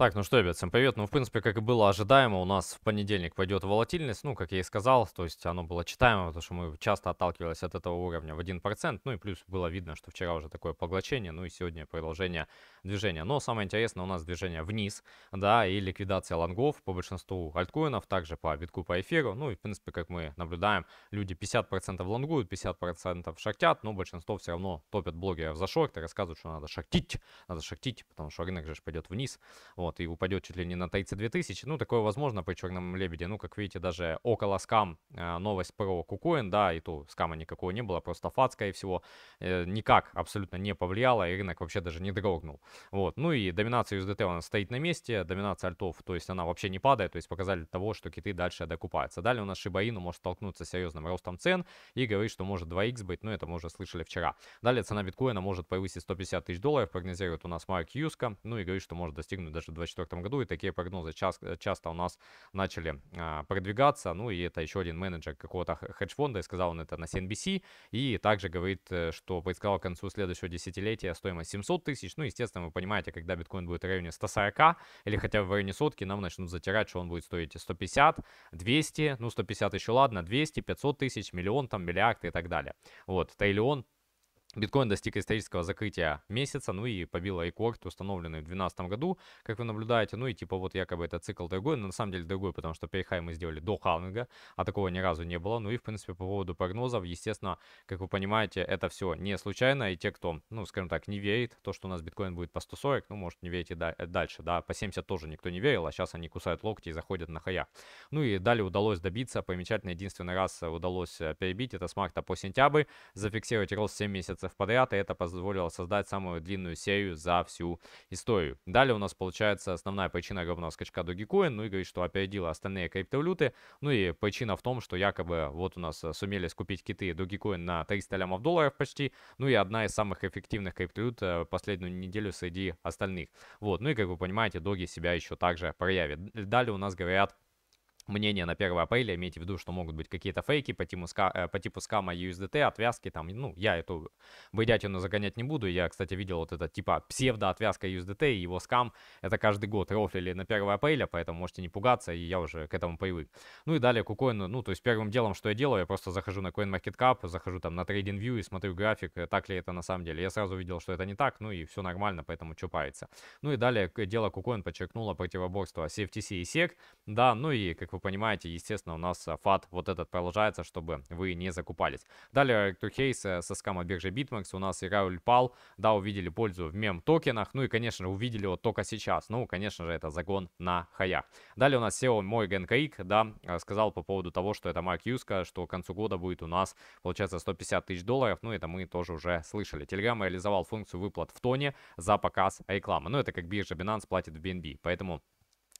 Так, ну что, ребят, всем привет. Ну, в принципе, как и было ожидаемо, у нас в понедельник пойдет волатильность. Ну, как я и сказал, то есть оно было читаемо, потому что мы часто отталкивались от этого уровня в 1%. Ну и плюс было видно, что вчера уже такое поглощение, ну и сегодня продолжение движение. Но самое интересное у нас движение вниз, да, и ликвидация лонгов по большинству альткоинов, также по битку, по эфиру. Ну и, в принципе, как мы наблюдаем, люди 50% лонгуют, 50% шахтят, но большинство все равно топят блогеров за шорты, рассказывают, что надо шахтить, надо шахтить, потому что рынок же пойдет вниз, вот, и упадет чуть ли не на 32 тысячи. Ну, такое возможно по черному лебеде. Ну, как видите, даже около скам э, новость про кукоин, да, и то скама никакого не было, просто фат, и всего, э, никак абсолютно не повлияло, и рынок вообще даже не дрогнул. Вот. Ну и доминация USDT у нас стоит на месте, доминация альтов, то есть она вообще не падает, то есть показали того, что киты дальше докупаются. Далее у нас Shiba Inu может столкнуться с серьезным ростом цен и говорит, что может 2x быть, но это мы уже слышали вчера. Далее цена биткоина может повысить 150 тысяч долларов, прогнозирует у нас Марк Юска, ну и говорит, что может достигнуть даже в 2024 году, и такие прогнозы часто, часто у нас начали а, продвигаться, ну и это еще один менеджер какого-то хедж-фонда, и сказал он это на CNBC, и также говорит, э, что предсказал к концу следующего десятилетия стоимость 700 тысяч, ну естественно Соответственно, вы понимаете, когда биткоин будет в районе 140 или хотя бы в районе сотки, нам начнут затирать, что он будет стоить 150, 200, ну 150 еще ладно, 200, 500 тысяч, миллион, там, миллиард и так далее. Вот, триллион, Биткоин достиг исторического закрытия месяца, ну и побил рекорд, установленный в 2012 году, как вы наблюдаете. Ну и типа вот якобы это цикл другой, но на самом деле другой, потому что перехай мы сделали до хаунинга, а такого ни разу не было. Ну и в принципе по поводу прогнозов, естественно, как вы понимаете, это все не случайно. И те, кто, ну скажем так, не верит, то, что у нас биткоин будет по 140, ну может не верите дальше, да, по 70 тоже никто не верил, а сейчас они кусают локти и заходят на хая. Ну и далее удалось добиться, примечательно, единственный раз удалось э, перебить это с марта по сентябрь, зафиксировать рост 7 месяцев месяцев подряд, и это позволило создать самую длинную серию за всю историю. Далее у нас получается основная причина огромного скачка Dogecoin, ну и говорит, что опередила остальные криптовалюты, ну и причина в том, что якобы вот у нас э, сумели скупить киты Dogecoin на 300 лямов долларов почти, ну и одна из самых эффективных криптовалют э, последнюю неделю среди остальных. Вот, ну и как вы понимаете, Доги себя еще также проявит. Далее у нас говорят мнение на 1 апреля, имейте в виду, что могут быть какие-то фейки по, типу ска, э, по типу скама USDT, отвязки там, ну, я эту выдятину загонять не буду, я, кстати, видел вот это типа псевдоотвязка отвязка USDT и его скам, это каждый год рофлили на 1 апреля, поэтому можете не пугаться, и я уже к этому привык. Ну и далее KuCoin, ну, то есть первым делом, что я делаю, я просто захожу на CoinMarketCap, захожу там на TradingView и смотрю график, э, так ли это на самом деле. Я сразу видел, что это не так, ну и все нормально, поэтому что париться. Ну и далее дело KuCoin подчеркнуло противоборство CFTC и SEC, да, ну и, как вы вы понимаете, естественно, у нас э, фат вот этот продолжается, чтобы вы не закупались. Далее, Ректухейс э, со скама биржи BitMEX, у нас и Рауль Пал, да, увидели пользу в мем-токенах, ну и, конечно же, увидели вот только сейчас, ну, конечно же, это загон на хаях. Далее у нас SEO мой Генкаик, да, э, сказал по поводу того, что это Марк Юска, что к концу года будет у нас, получается, 150 тысяч долларов, ну, это мы тоже уже слышали. Telegram реализовал функцию выплат в тоне за показ рекламы, ну, это как биржа Binance платит в BNB, поэтому...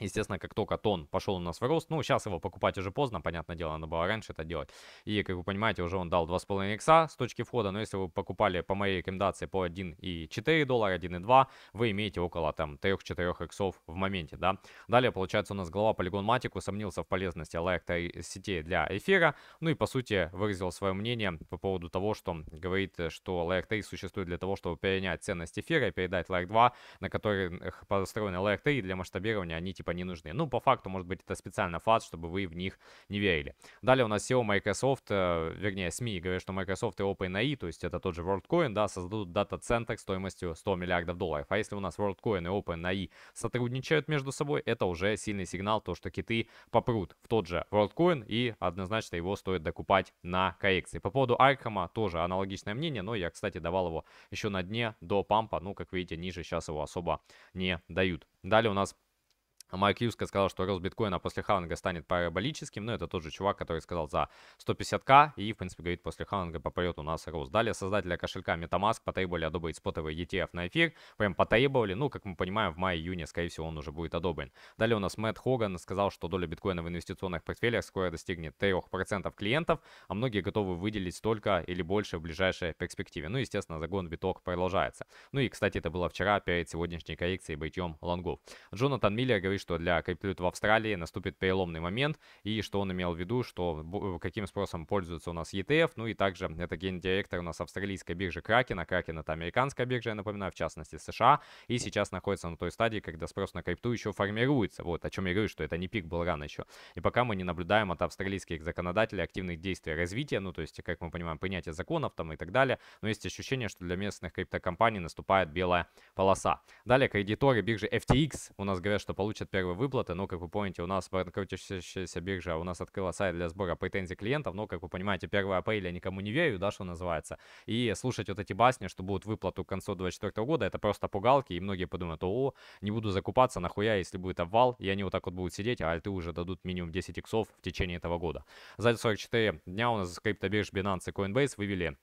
Естественно, как только тон пошел у нас в рост, ну, сейчас его покупать уже поздно, понятное дело, надо было раньше это делать. И, как вы понимаете, уже он дал 2,5 икса с точки входа, но если вы покупали по моей рекомендации по 1,4 доллара, 1,2, вы имеете около там 3-4 иксов в моменте, да. Далее, получается, у нас глава Polygon Matic усомнился в полезности лайк сетей для эфира, ну и, по сути, выразил свое мнение по поводу того, что говорит, что лайк 3 существует для того, чтобы перенять ценность эфира и передать лайк 2, на которых построены лайк 3, для масштабирования они, типа, типа не нужны. Ну, по факту, может быть, это специально факт, чтобы вы в них не верили. Далее у нас SEO Microsoft, э, вернее, СМИ говорят, что Microsoft и OpenAI, то есть это тот же WorldCoin, да, создадут дата-центр стоимостью 100 миллиардов долларов. А если у нас WorldCoin и OpenAI сотрудничают между собой, это уже сильный сигнал, то что киты попрут в тот же WorldCoin и однозначно его стоит докупать на коррекции. По поводу Аркама тоже аналогичное мнение, но я, кстати, давал его еще на дне до пампа, ну, как видите, ниже сейчас его особо не дают. Далее у нас а Майк Юска сказал, что рост биткоина после ханга станет параболическим, но ну, это тот же чувак, который сказал за 150к и, в принципе, говорит, после ханга попрет у нас рост. Далее создателя кошелька MetaMask потребовали одобрить спотовый ETF на эфир, прям потребовали, ну, как мы понимаем, в мае-июне, скорее всего, он уже будет одобрен. Далее у нас Мэтт Хоган сказал, что доля биткоина в инвестиционных портфелях скоро достигнет 3% клиентов, а многие готовы выделить столько или больше в ближайшей перспективе. Ну, естественно, загон биток продолжается. Ну и, кстати, это было вчера перед сегодняшней коррекцией бытьем лонгов. Джонатан Миллер говорит, говорит, что для криптовалют в Австралии наступит переломный момент, и что он имел в виду, что каким спросом пользуется у нас ETF, ну и также это гендиректор у нас австралийской биржи Кракена, Кракен это американская биржа, я напоминаю, в частности США, и сейчас находится на той стадии, когда спрос на крипту еще формируется, вот о чем я говорю, что это не пик был рано еще, и пока мы не наблюдаем от австралийских законодателей активных действий развития, ну то есть, как мы понимаем, принятие законов там и так далее, но есть ощущение, что для местных криптокомпаний наступает белая полоса. Далее кредиторы биржи FTX у нас говорят, что получат относится первой выплаты, но, как вы помните, у нас банкротящаяся биржа а у нас открыла сайт для сбора претензий клиентов, но, как вы понимаете, первая апреля никому не верю, да, что называется, и слушать вот эти басни, что будут выплату к концу 2024 года, это просто пугалки, и многие подумают, о, не буду закупаться, нахуя, если будет обвал, и они вот так вот будут сидеть, а альты уже дадут минимум 10 иксов в течение этого года. За 44 дня у нас с криптобирж Binance и Coinbase вывели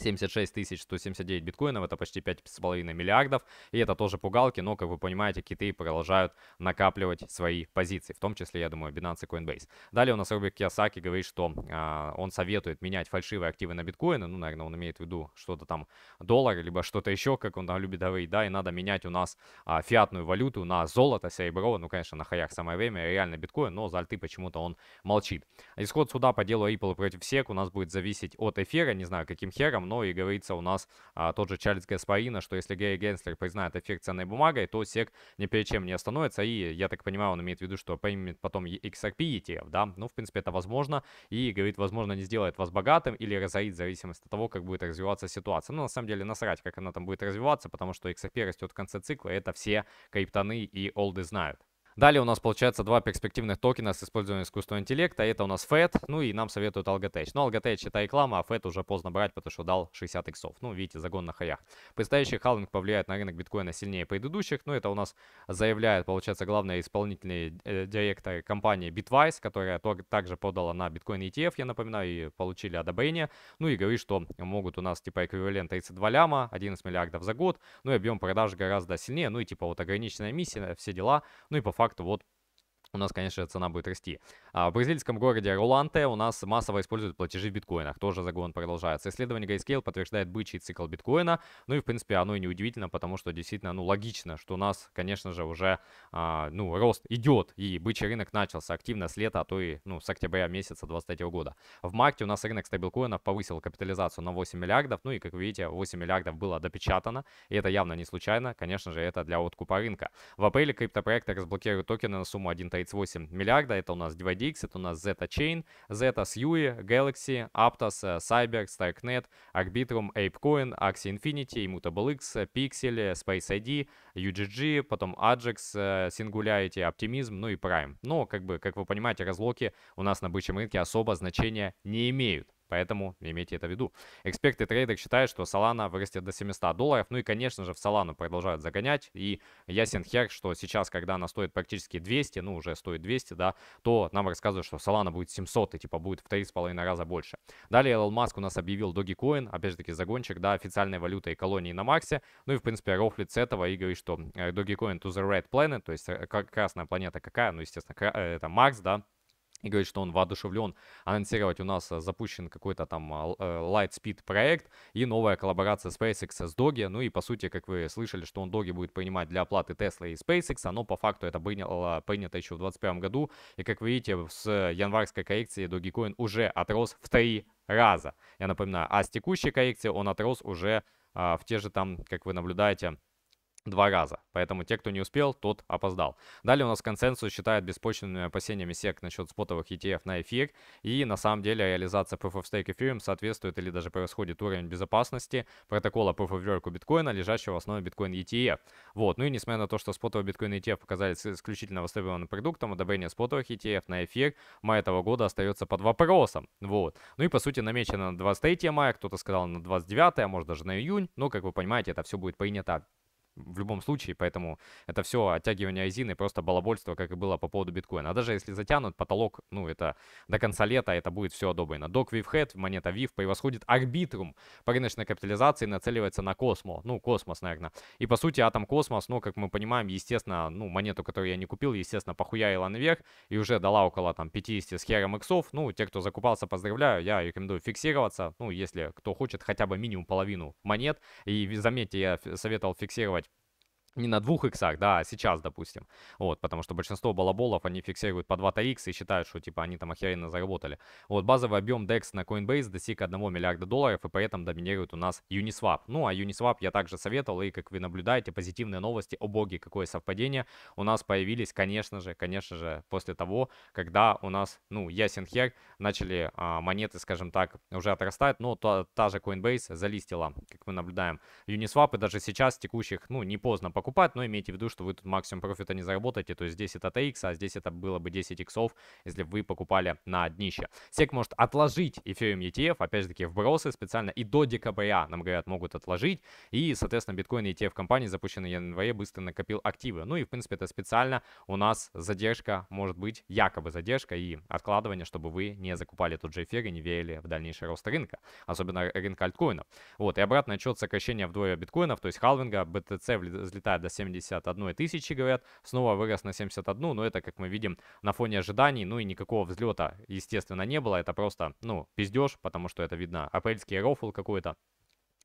76 179 биткоинов, это почти 5,5 миллиардов, и это тоже пугалки, но, как вы понимаете, киты продолжают накапливать свои позиции, в том числе, я думаю, Binance и Coinbase. Далее у нас Рубик Киосаки говорит, что э, он советует менять фальшивые активы на биткоины, ну, наверное, он имеет в виду что-то там доллар, либо что-то еще, как он там любит говорить, да, и надо менять у нас э, фиатную валюту на золото, серебро, ну, конечно, на хаях самое время, реально биткоин, но за альты почему-то он молчит. Исход суда по делу Ripple против всех у нас будет зависеть от эфира, не знаю, каким хером, но и говорится у нас а, тот же Чарльз Гаспарина, что если Гэри Генслер признает эффект ценной бумагой, то СЕК ни перед чем не остановится, и я так понимаю, он имеет в виду, что поймет потом XRP ETF, да, ну, в принципе, это возможно, и, говорит, возможно, не сделает вас богатым или разорит в зависимости от того, как будет развиваться ситуация. Но ну, на самом деле, насрать, как она там будет развиваться, потому что XRP растет в конце цикла, это все криптоны и олды знают. Далее у нас получается два перспективных токена с использованием искусственного интеллекта. Это у нас FED, ну и нам советуют Algotech. Но ну, Algotech это реклама, а FED уже поздно брать, потому что дал 60 иксов. Ну, видите, загон на хаях. Предстоящий халвинг повлияет на рынок биткоина сильнее предыдущих. Ну, это у нас заявляет, получается, главный исполнительный э, директор компании Bitwise, которая также подала на биткоин ETF, я напоминаю, и получили одобрение. Ну и говорит, что могут у нас типа эквивалент 32 ляма, 11 миллиардов за год. Ну и объем продаж гораздо сильнее. Ну и типа вот ограниченная миссия, все дела. Ну и по факту как-то вот у нас, конечно, цена будет расти. А в бразильском городе Руланте у нас массово используют платежи в биткоинах. Тоже загон продолжается. Исследование Grayscale подтверждает бычий цикл биткоина. Ну и, в принципе, оно и не удивительно, потому что действительно, ну, логично, что у нас, конечно же, уже, а, ну, рост идет. И бычий рынок начался активно с лета, а то и, ну, с октября месяца 2023 года. В марте у нас рынок стейблкоинов повысил капитализацию на 8 миллиардов. Ну и, как видите, 8 миллиардов было допечатано. И это явно не случайно. Конечно же, это для откупа рынка. В апреле криптопроекты разблокируют токены на сумму 1 x8 миллиарда, это у нас 2DX, это у нас Zeta Chain, Zeta SUI, Galaxy, Aptos, Cyber, Starknet, Arbitrum, ApeCoin, Axie Infinity, ImmutableX, Pixel, Space ID, UGG, потом Ajax, Singularity, Optimism, ну и Prime. Но, как бы, как вы понимаете, разлоки у нас на бычьем рынке особо значения не имеют. Поэтому имейте это в виду. Эксперты трейдер считают, что Solana вырастет до 700 долларов. Ну и, конечно же, в Solana продолжают загонять. И ясен хер, что сейчас, когда она стоит практически 200, ну уже стоит 200, да, то нам рассказывают, что Solana будет 700 и типа будет в 3,5 раза больше. Далее Elon Маск у нас объявил Dogecoin, опять же таки загончик, да, официальной валютой колонии на максе. Ну и, в принципе, рофлит с этого и говорит, что э, Dogecoin to the red planet, то есть э, красная планета какая, ну, естественно, э, это макс, да, и говорит, что он воодушевлен анонсировать у нас э, запущен какой-то там а, э, Lightspeed проект и новая коллаборация SpaceX с Доги. Ну и по сути, как вы слышали, что он Доги будет принимать для оплаты Tesla и SpaceX, но по факту это было принято еще в 2021 году. И как вы видите, с январской коррекции Dogecoin уже отрос в три раза. Я напоминаю, а с текущей коррекции он отрос уже а, в те же там, как вы наблюдаете, два раза. Поэтому те, кто не успел, тот опоздал. Далее у нас консенсус считает беспочвенными опасениями SEC насчет спотовых ETF на эфир. И на самом деле реализация Proof of Stake Ethereum соответствует или даже превосходит уровень безопасности протокола Proof of Work у биткоина, лежащего в основе биткоин ETF. Вот. Ну и несмотря на то, что спотовые биткоин ETF показались исключительно востребованным продуктом, одобрение спотовых ETF на эфир мая этого года остается под вопросом. Вот. Ну и по сути намечено на 23 мая, кто-то сказал на 29, а может даже на июнь. Но, как вы понимаете, это все будет принято в любом случае, поэтому это все оттягивание айзины, просто балабольство, как и было по поводу биткоина. А даже если затянут потолок, ну, это до конца лета это будет все одобрено. Док Вивхед, монета Вив превосходит арбитрум по рыночной капитализации, нацеливается на Космо, ну, Космос, наверное. И, по сути, Атом Космос, ну, как мы понимаем, естественно, ну, монету, которую я не купил, естественно, похуярила наверх и уже дала около, там, 50 с хером иксов. Ну, те, кто закупался, поздравляю, я рекомендую фиксироваться, ну, если кто хочет, хотя бы минимум половину монет. И заметьте, я советовал фиксировать не на двух иксах, да, а сейчас, допустим. Вот, потому что большинство балаболов, они фиксируют по 2-3 икса и считают, что, типа, они там охеренно заработали. Вот, базовый объем DEX на Coinbase достиг 1 миллиарда долларов, и поэтому доминирует у нас Uniswap. Ну, а Uniswap я также советовал, и, как вы наблюдаете, позитивные новости, о боге, какое совпадение, у нас появились, конечно же, конечно же, после того, когда у нас, ну, ясен хер, начали а, монеты, скажем так, уже отрастать, но та, та же Coinbase залистила, как мы наблюдаем, Uniswap, и даже сейчас текущих, ну, не поздно покупать покупать, но имейте в виду, что вы тут максимум профита не заработаете, то есть здесь это TX, а здесь это было бы 10 иксов, если бы вы покупали на днище. Сек может отложить эфириум ETF, опять же таки вбросы специально и до декабря, нам говорят, могут отложить, и, соответственно, биткоин и ETF компании, запущенные в январе, быстро накопил активы. Ну и, в принципе, это специально у нас задержка может быть, якобы задержка и откладывание, чтобы вы не закупали тот же эфир и не верили в дальнейший рост рынка, особенно рынка альткоинов. Вот, и обратный отчет сокращения вдвое биткоинов, то есть халвинга, BTC взлетает долетает до 71 тысячи, говорят, снова вырос на 71, но это, как мы видим, на фоне ожиданий, ну и никакого взлета, естественно, не было, это просто, ну, пиздеж, потому что это видно апрельский рофл какой-то,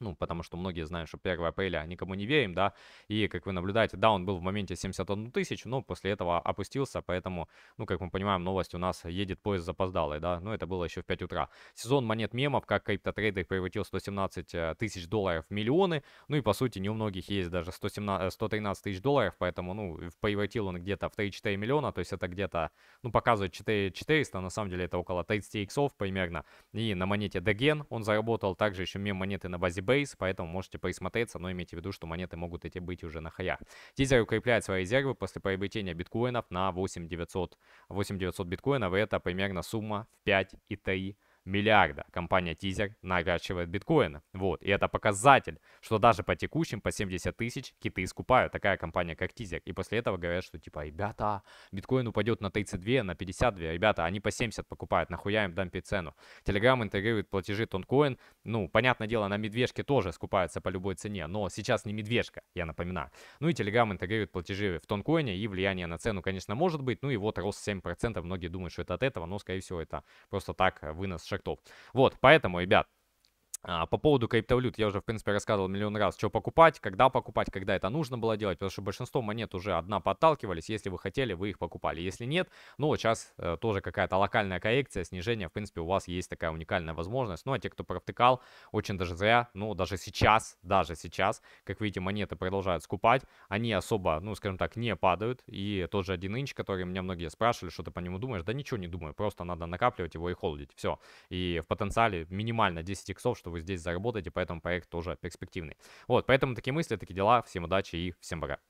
ну, потому что многие знают, что 1 апреля никому не верим, да, и, как вы наблюдаете, да, он был в моменте 71 тысяч, но после этого опустился, поэтому, ну, как мы понимаем, новость у нас едет поезд запоздалый, да, ну это было еще в 5 утра. Сезон монет мемов, как криптотрейдер превратил 117 э, тысяч долларов в миллионы, ну и, по сути, не у многих есть даже 117, 113 э, тысяч долларов, поэтому, ну, превратил он где-то в 3-4 миллиона, то есть это где-то, ну, показывает 4 400, на самом деле это около 30 иксов примерно, и на монете Degen он заработал, также еще мем монеты на базе Coinbase, поэтому можете присмотреться, но имейте в виду, что монеты могут эти быть уже на хаях. Тизер укрепляет свои резервы после приобретения биткоинов на 8900, 8900 биткоинов, и это примерно сумма в 5,3 миллиарда компания Тизер наращивает биткоины. Вот, и это показатель, что даже по текущим, по 70 тысяч киты скупают такая компания, как Тизер. И после этого говорят, что типа, ребята, биткоин упадет на 32, на 52, ребята, они по 70 покупают, нахуя им дампи цену. Телеграм интегрирует платежи тонкоин, ну, понятное дело, на медвежке тоже скупаются по любой цене, но сейчас не медвежка, я напоминаю. Ну и Телеграм интегрирует платежи в тонкоине, и влияние на цену, конечно, может быть, ну и вот рост 7%, многие думают, что это от этого, но, скорее всего, это просто так вынос шаг шагов. Вот, поэтому, ребят, а, по поводу криптовалют я уже, в принципе, рассказывал миллион раз, что покупать, когда покупать, когда это нужно было делать, потому что большинство монет уже одна подталкивались, если вы хотели, вы их покупали, если нет, ну, сейчас э, тоже какая-то локальная коррекция, снижение, в принципе, у вас есть такая уникальная возможность, ну, а те, кто провтыкал, очень даже зря, ну, даже сейчас, даже сейчас, как видите, монеты продолжают скупать, они особо, ну, скажем так, не падают, и тот же один инч, который меня многие спрашивали, что ты по нему думаешь, да ничего не думаю, просто надо накапливать его и холдить, все, и в потенциале минимально 10 иксов, что что вы здесь заработаете, поэтому проект тоже перспективный. Вот, поэтому такие мысли, такие дела. Всем удачи и всем пока.